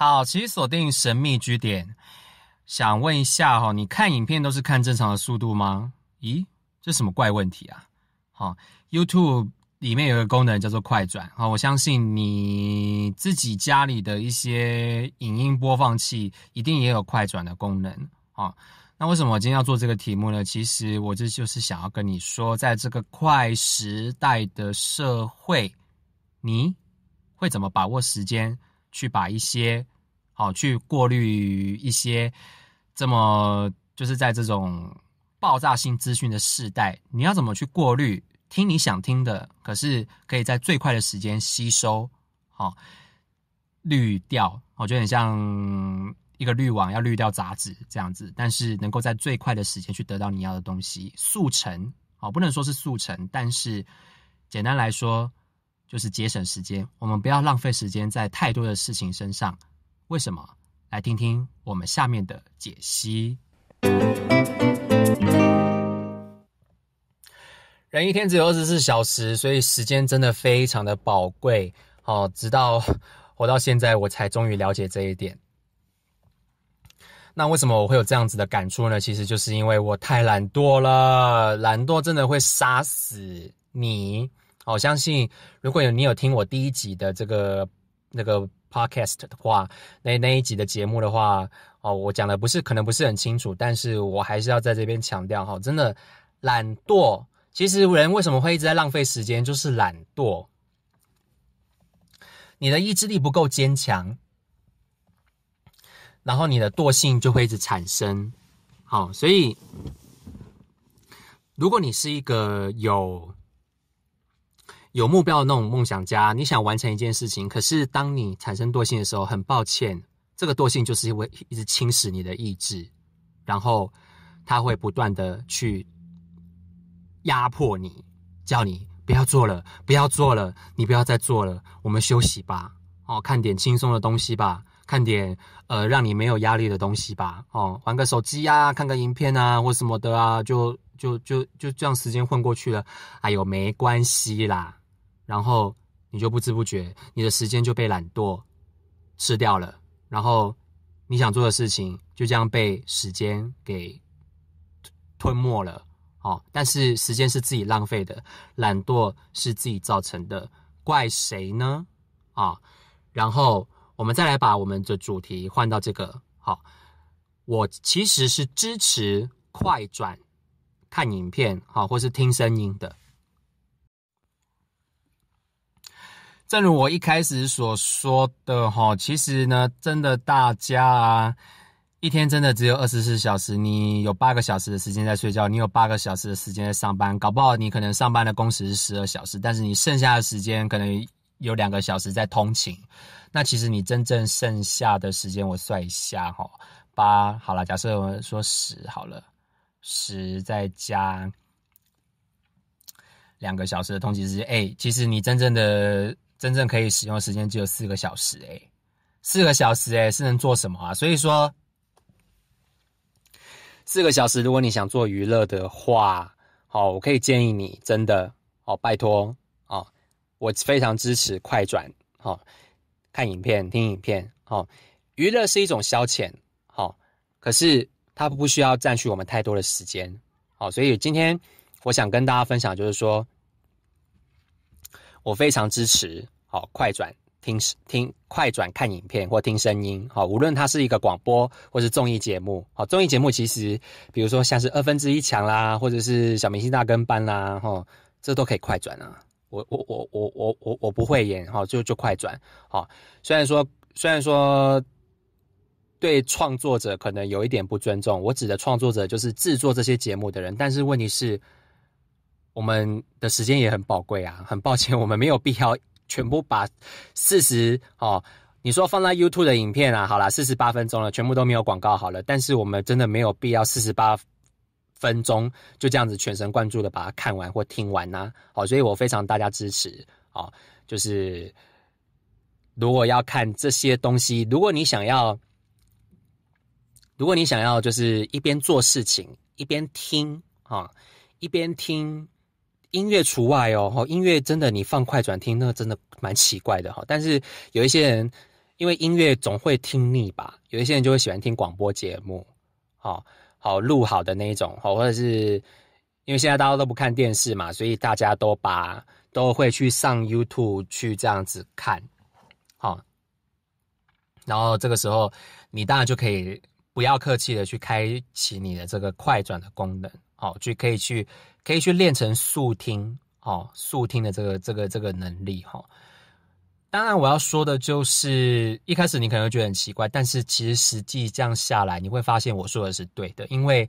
好，其实锁定神秘据点，想问一下哈，你看影片都是看正常的速度吗？咦，这什么怪问题啊？好，YouTube 里面有一个功能叫做快转啊，我相信你自己家里的一些影音播放器一定也有快转的功能啊。那为什么我今天要做这个题目呢？其实我这就是想要跟你说，在这个快时代的社会，你会怎么把握时间去把一些。好，去过滤一些这么就是在这种爆炸性资讯的时代，你要怎么去过滤？听你想听的，可是可以在最快的时间吸收，好，滤掉。我觉得很像一个滤网，要滤掉杂质这样子，但是能够在最快的时间去得到你要的东西，速成。好，不能说是速成，但是简单来说就是节省时间。我们不要浪费时间在太多的事情身上。为什么？来听听我们下面的解析。人一天只有二十四小时，所以时间真的非常的宝贵。好，直到 活到现在，我才终于了解这一点。那为什么我会有这样子的感触呢？其实就是因为我太懒惰了。懒惰真的会杀死你。好，相信如果有你有听我第一集的这个那个。Podcast 的话，那那一集的节目的话，哦，我讲的不是，可能不是很清楚，但是我还是要在这边强调哈，真的懒惰，其实人为什么会一直在浪费时间，就是懒惰，你的意志力不够坚强，然后你的惰性就会一直产生，好，所以如果你是一个有有目标的那种梦想家，你想完成一件事情，可是当你产生惰性的时候，很抱歉，这个惰性就是因为一直侵蚀你的意志，然后它会不断的去压迫你，叫你不要做了，不要做了，你不要再做了，我们休息吧，哦，看点轻松的东西吧，看点呃让你没有压力的东西吧，哦，玩个手机呀，看个影片啊，或什么的啊，就就就就这样时间混过去了，哎呦，没关系啦。然后你就不知不觉，你的时间就被懒惰吃掉了。然后你想做的事情就这样被时间给吞没了。哦，但是时间是自己浪费的，懒惰是自己造成的，怪谁呢？啊，然后我们再来把我们的主题换到这个。好，我其实是支持快转看影片，好，或是听声音的。正如我一开始所说的哈，其实呢，真的大家啊，一天真的只有二十四小时。你有八个小时的时间在睡觉，你有八个小时的时间在上班，搞不好你可能上班的工时是十二小时，但是你剩下的时间可能有两个小时在通勤。那其实你真正剩下的时间，我算一下哈，八好了，假设我们说十好了，十再加两个小时的通勤时间，哎，其实你真正的。真正可以使用的时间只有四个小时诶，四个小时诶，是能做什么啊？所以说，四个小时，如果你想做娱乐的话，好，我可以建议你，真的，哦，拜托哦，我非常支持快转，好，看影片、听影片，好，娱乐是一种消遣，好，可是它不需要占据我们太多的时间，好，所以今天我想跟大家分享，就是说。我非常支持，好快转听听快转看影片或听声音，好，无论它是一个广播或是综艺节目，好综艺节目其实，比如说像是二分之一强啦，或者是小明星大跟班啦，哈，这都可以快转啊。我我我我我我我不会演，哈，就就快转，好。虽然说虽然说对创作者可能有一点不尊重，我指的创作者就是制作这些节目的人，但是问题是。我们的时间也很宝贵啊，很抱歉，我们没有必要全部把四十哦，你说放在 YouTube 的影片啊，好了，四十八分钟了，全部都没有广告好了，但是我们真的没有必要四十八分钟就这样子全神贯注的把它看完或听完呐，好，所以我非常大家支持啊，就是如果要看这些东西，如果你想要，如果你想要，就是一边做事情一边听啊，一边听。音乐除外哦，哈，音乐真的你放快转听，那真的蛮奇怪的哈。但是有一些人，因为音乐总会听腻吧，有一些人就会喜欢听广播节目，好好录好的那一种好，或者是因为现在大家都不看电视嘛，所以大家都把都会去上 YouTube 去这样子看，好，然后这个时候你当然就可以不要客气的去开启你的这个快转的功能，好，去可以去。可以去练成速听，哦，速听的这个这个这个能力，哈。当然，我要说的就是，一开始你可能会觉得很奇怪，但是其实实际这样下来，你会发现我说的是对的，因为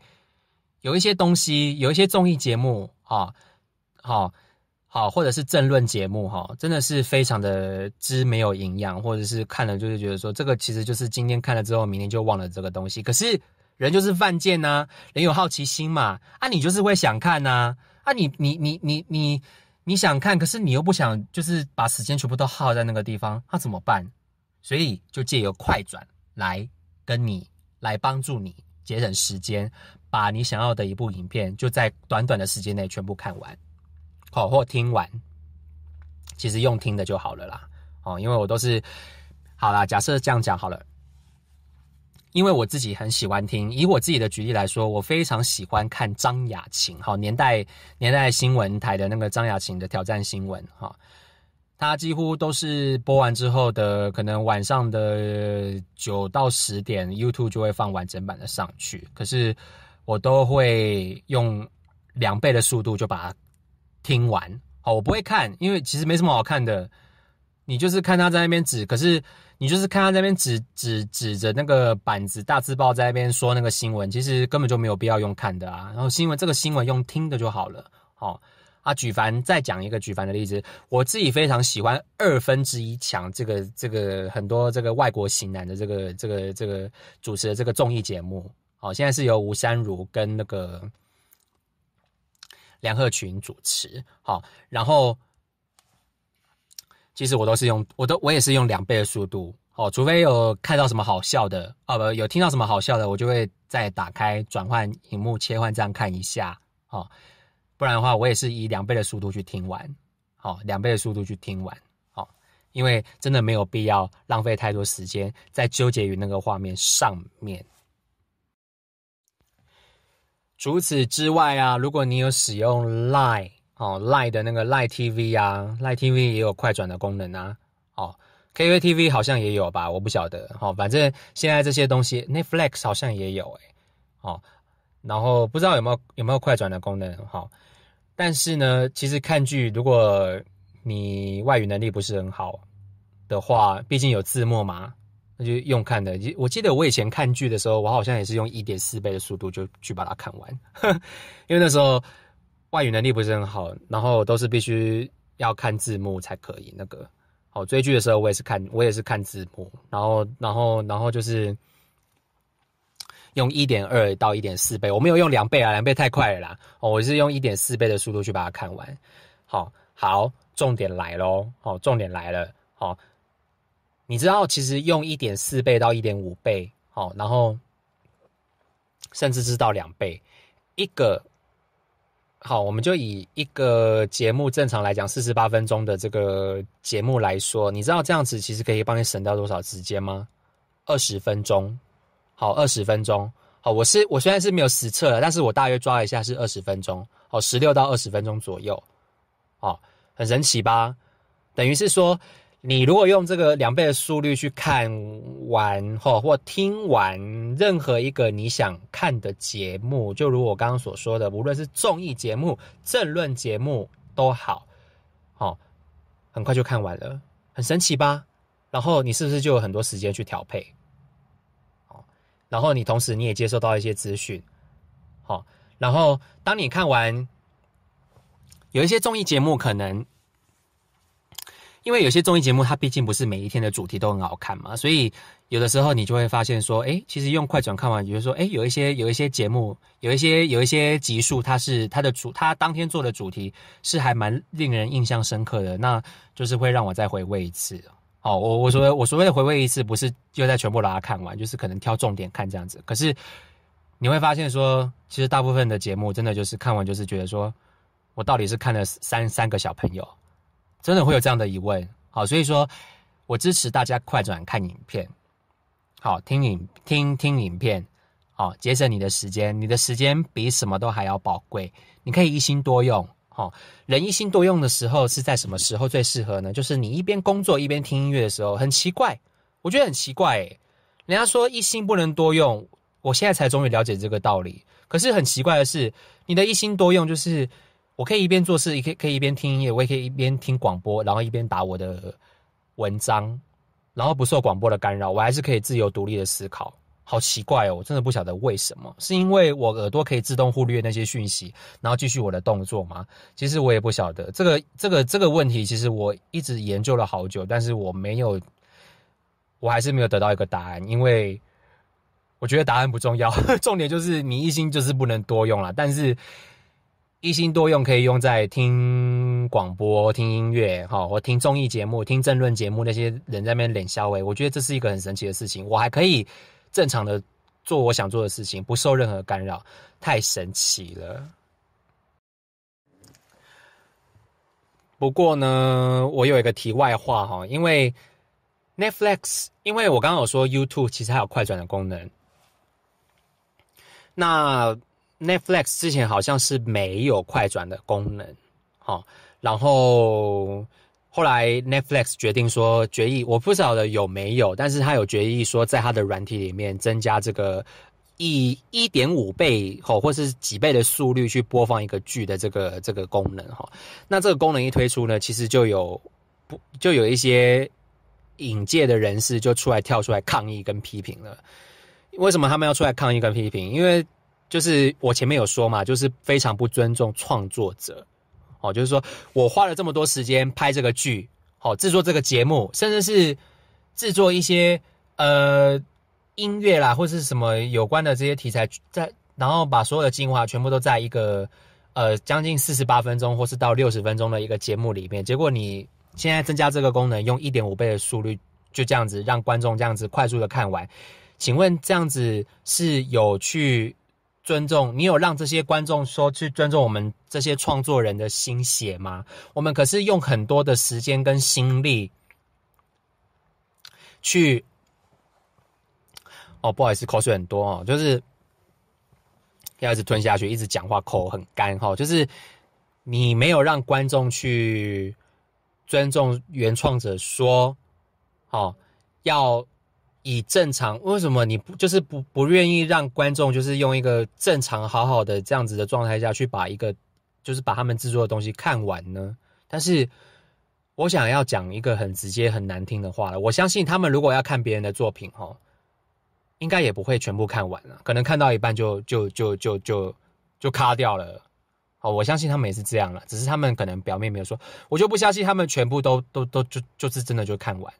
有一些东西，有一些综艺节目，啊，好，好，或者是政论节目，哈，真的是非常的之没有营养，或者是看了就是觉得说，这个其实就是今天看了之后，明天就忘了这个东西，可是。人就是犯贱呐，人有好奇心嘛，啊，你就是会想看呐，啊，你你你你你你想看，可是你又不想，就是把时间全部都耗在那个地方，那怎么办？所以就借由快转来跟你来帮助你节省时间，把你想要的一部影片就在短短的时间内全部看完，好或听完，其实用听的就好了啦，哦，因为我都是好啦，假设这样讲好了。因为我自己很喜欢听，以我自己的举例来说，我非常喜欢看张雅琴，好年代年代新闻台的那个张雅琴的挑战新闻，哈，他几乎都是播完之后的，可能晚上的九到十点，YouTube 就会放完整版的上去，可是我都会用两倍的速度就把它听完，好，我不会看，因为其实没什么好看的。你就是看他在那边指，可是你就是看他在那边指指指着那个板子大字报在那边说那个新闻，其实根本就没有必要用看的啊。然后新闻这个新闻用听的就好了。好啊，举凡再讲一个举凡的例子，我自己非常喜欢二分之一强这个这个很多这个外国型男的这个这个这个主持的这个综艺节目。好，现在是由吴珊如跟那个梁鹤群主持。好，然后。其实我都是用，我都我也是用两倍的速度哦，除非有看到什么好笑的啊，不有听到什么好笑的，我就会再打开转换荧幕切换这样看一下哦，不然的话我也是以两倍的速度去听完，好两倍的速度去听完，好，因为真的没有必要浪费太多时间在纠结于那个画面上面。除此之外啊，如果你有使用 Line。哦，Lite 的那个 Lite TV 啊，Lite TV 也有快转的功能啊。哦，K V T V 好像也有吧，我不晓得。哦，反正现在这些东西，Netflix 好像也有哎。哦，然后不知道有没有有没有快转的功能。哈，但是呢，其实看剧，如果你外语能力不是很好的话，毕竟有字幕嘛，那就用看的。我我记得我以前看剧的时候，我好像也是用一点四倍的速度就去把它看完，因为那时候。外语能力不是很好，然后都是必须要看字幕才可以。那个，好追剧的时候我也是看，我也是看字幕，然后，然后，然后就是用一点二到一点四倍，我没有用两倍啊，两倍太快了啦。哦，我是用一点四倍的速度去把它看完。好，好，重点来喽！哦，重点来了！好，你知道其实用一点四倍到一点五倍，好，然后甚至是到两倍，一个。好，我们就以一个节目正常来讲四十八分钟的这个节目来说，你知道这样子其实可以帮你省掉多少时间吗？二十分钟，好，二十分钟，好，我是我虽然是没有实测了，但是我大约抓一下是二十分钟，好，十六到二十分钟左右，好，很神奇吧？等于是说。你如果用这个两倍的速率去看完或或听完任何一个你想看的节目，就如我刚刚所说的，无论是综艺节目、政论节目都好，哦，很快就看完了，很神奇吧？然后你是不是就有很多时间去调配？哦，然后你同时你也接收到一些资讯，好，然后当你看完，有一些综艺节目可能。因为有些综艺节目，它毕竟不是每一天的主题都很好看嘛，所以有的时候你就会发现说，哎，其实用快转看完，比如说，哎，有一些有一些节目，有一些有一些集数，它是它的主，它当天做的主题是还蛮令人印象深刻的，那就是会让我再回味一次哦，我我谓我所谓的回味一次，不是又再全部把它看完，就是可能挑重点看这样子。可是你会发现说，其实大部分的节目真的就是看完就是觉得说我到底是看了三三个小朋友。真的会有这样的疑问，好，所以说我支持大家快转看影片，好听影听听影片，好节省你的时间。你的时间比什么都还要宝贵，你可以一心多用，哈。人一心多用的时候是在什么时候最适合呢？就是你一边工作一边听音乐的时候。很奇怪，我觉得很奇怪，诶。人家说一心不能多用，我现在才终于了解这个道理。可是很奇怪的是，你的一心多用就是。我可以一边做事，也可以可以一边听音乐，我也可以一边听广播，然后一边打我的文章，然后不受广播的干扰，我还是可以自由独立的思考。好奇怪哦，我真的不晓得为什么，是因为我耳朵可以自动忽略那些讯息，然后继续我的动作吗？其实我也不晓得这个这个这个问题，其实我一直研究了好久，但是我没有，我还是没有得到一个答案，因为我觉得答案不重要，重点就是你一心就是不能多用了，但是。一心多用可以用在听广播、听音乐，哈，或听综艺节目、听政论节目。那些人在那边冷消哎，我觉得这是一个很神奇的事情。我还可以正常的做我想做的事情，不受任何干扰，太神奇了。不过呢，我有一个题外话哈，因为 Netflix，因为我刚刚有说 YouTube 其实还有快转的功能，那。Netflix 之前好像是没有快转的功能，哈，然后后来 Netflix 决定说决议，我不晓得有没有，但是他有决议说，在他的软体里面增加这个以一点五倍哦、或是几倍的速率去播放一个剧的这个这个功能，哈，那这个功能一推出呢，其实就有不就有一些影界的人士就出来跳出来抗议跟批评了，为什么他们要出来抗议跟批评？因为就是我前面有说嘛，就是非常不尊重创作者，哦，就是说我花了这么多时间拍这个剧，好制作这个节目，甚至是制作一些呃音乐啦，或是什么有关的这些题材，在然后把所有的精华全部都在一个呃将近四十八分钟或是到六十分钟的一个节目里面，结果你现在增加这个功能，用一点五倍的速率就这样子让观众这样子快速的看完，请问这样子是有去？尊重你有让这些观众说去尊重我们这些创作人的心血吗？我们可是用很多的时间跟心力去……哦，不好意思，口水很多哦，就是要一直吞下去，一直讲话，口很干哈，就是你没有让观众去尊重原创者说，哦要。以正常为什么你不就是不不愿意让观众就是用一个正常好好的这样子的状态下去把一个就是把他们制作的东西看完呢？但是我想要讲一个很直接很难听的话了，我相信他们如果要看别人的作品哈，应该也不会全部看完了，可能看到一半就就就就就就卡掉了。哦，我相信他们也是这样了，只是他们可能表面没有说，我就不相信他们全部都都都就就是真的就看完。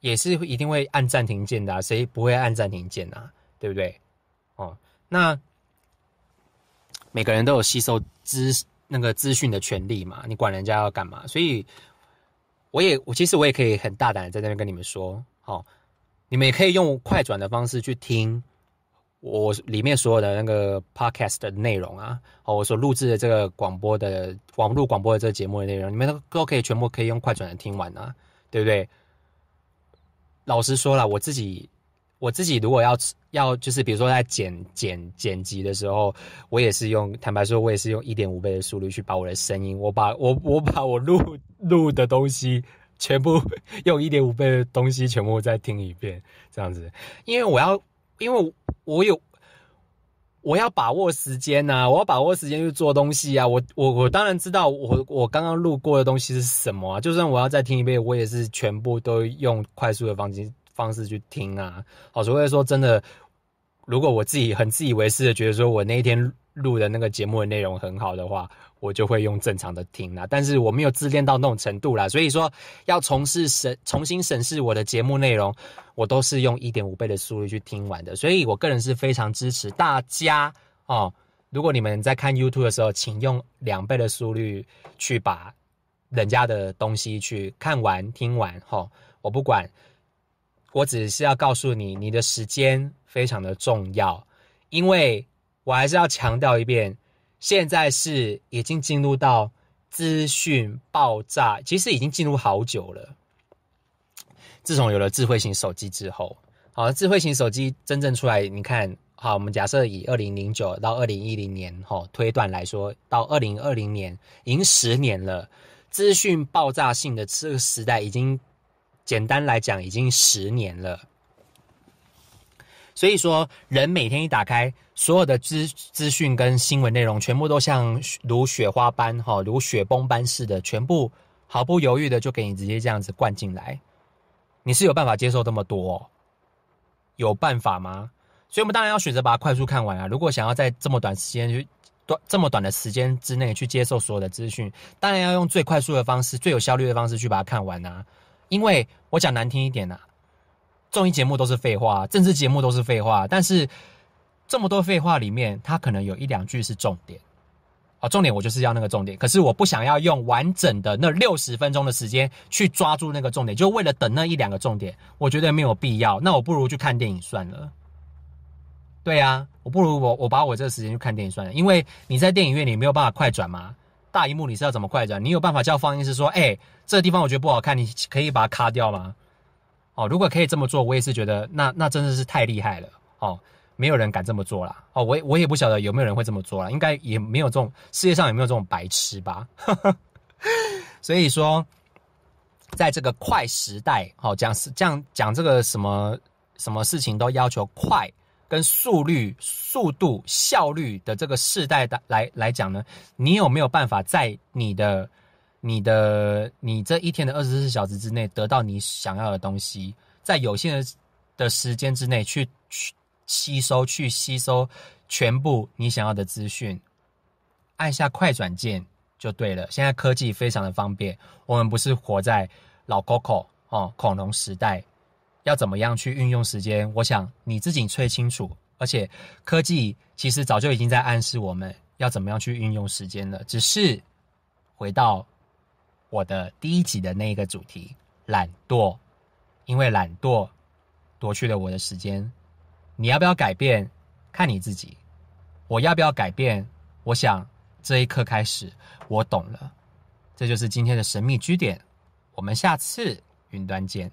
也是一定会按暂停键的，谁不会按暂停键啊？对不对？哦，那每个人都有吸收资那个资讯的权利嘛，你管人家要干嘛？所以我也我其实我也可以很大胆在那边跟你们说，好，你们也可以用快转的方式去听我里面所有的那个 podcast 的内容啊，好，我所录制的这个广播的网络广播的这个节目的内容，你们都都可以全部可以用快转来听完啊，对不对？老实说了，我自己，我自己如果要要就是，比如说在剪剪剪辑的时候，我也是用，坦白说，我也是用一点五倍的速率去把我的声音，我把我我把我录录的东西全部用一点五倍的东西全部再听一遍，这样子，因为我要，因为我有。我要把握时间呐，我要把握时间去做东西啊！我我我当然知道，我我刚刚录过的东西是什么啊？就算我要再听一遍，我也是全部都用快速的方式方式去听啊！好，所以说真的，如果我自己很自以为是的觉得说我那一天录的那个节目的内容很好的话。我就会用正常的听啦，但是我没有自恋到那种程度啦，所以说要重审、重新审视我的节目内容，我都是用一点五倍的速率去听完的。所以我个人是非常支持大家哦。如果你们在看 YouTube 的时候，请用两倍的速率去把人家的东西去看完、听完。哈，我不管，我只是要告诉你，你的时间非常的重要，因为我还是要强调一遍。现在是已经进入到资讯爆炸，其实已经进入好久了。自从有了智慧型手机之后，好，智慧型手机真正出来，你看，好，我们假设以二零零九到二零一零年哈推断来说，到二零二零年，已经十年了。资讯爆炸性的这个时代，已经简单来讲，已经十年了。所以说，人每天一打开，所有的资资讯跟新闻内容，全部都像如雪花般，哈，如雪崩般似的，全部毫不犹豫的就给你直接这样子灌进来。你是有办法接受这么多？有办法吗？所以，我们当然要选择把它快速看完啊！如果想要在这么短时间去短这么短的时间之内去接受所有的资讯，当然要用最快速的方式、最有效率的方式去把它看完啊！因为我讲难听一点啊，综艺节目都是废话，政治节目都是废话。但是这么多废话里面，它可能有一两句是重点啊。重点我就是要那个重点，可是我不想要用完整的那六十分钟的时间去抓住那个重点，就为了等那一两个重点，我觉得没有必要。那我不如去看电影算了。对啊，我不如我我把我这个时间去看电影算了，因为你在电影院里没有办法快转嘛，大荧幕你是要怎么快转？你有办法叫放映师说，哎，这个地方我觉得不好看，你可以把它卡掉吗？哦，如果可以这么做，我也是觉得，那那真的是太厉害了哦，没有人敢这么做啦。哦，我我也不晓得有没有人会这么做，应该也没有这种世界上有没有这种白痴吧。所以说，在这个快时代，好讲是这样讲，这个什么什么事情都要求快跟速率、速度、效率的这个时代的来来讲呢，你有没有办法在你的？你的你这一天的二十四小时之内得到你想要的东西，在有限的的时间之内去去吸收去吸收全部你想要的资讯，按下快转键就对了。现在科技非常的方便，我们不是活在老 Coco 哦恐龙时代，要怎么样去运用时间？我想你自己最清楚。而且科技其实早就已经在暗示我们要怎么样去运用时间了，只是回到。我的第一集的那一个主题懒惰，因为懒惰夺去了我的时间。你要不要改变？看你自己。我要不要改变？我想这一刻开始，我懂了。这就是今天的神秘据点。我们下次云端见。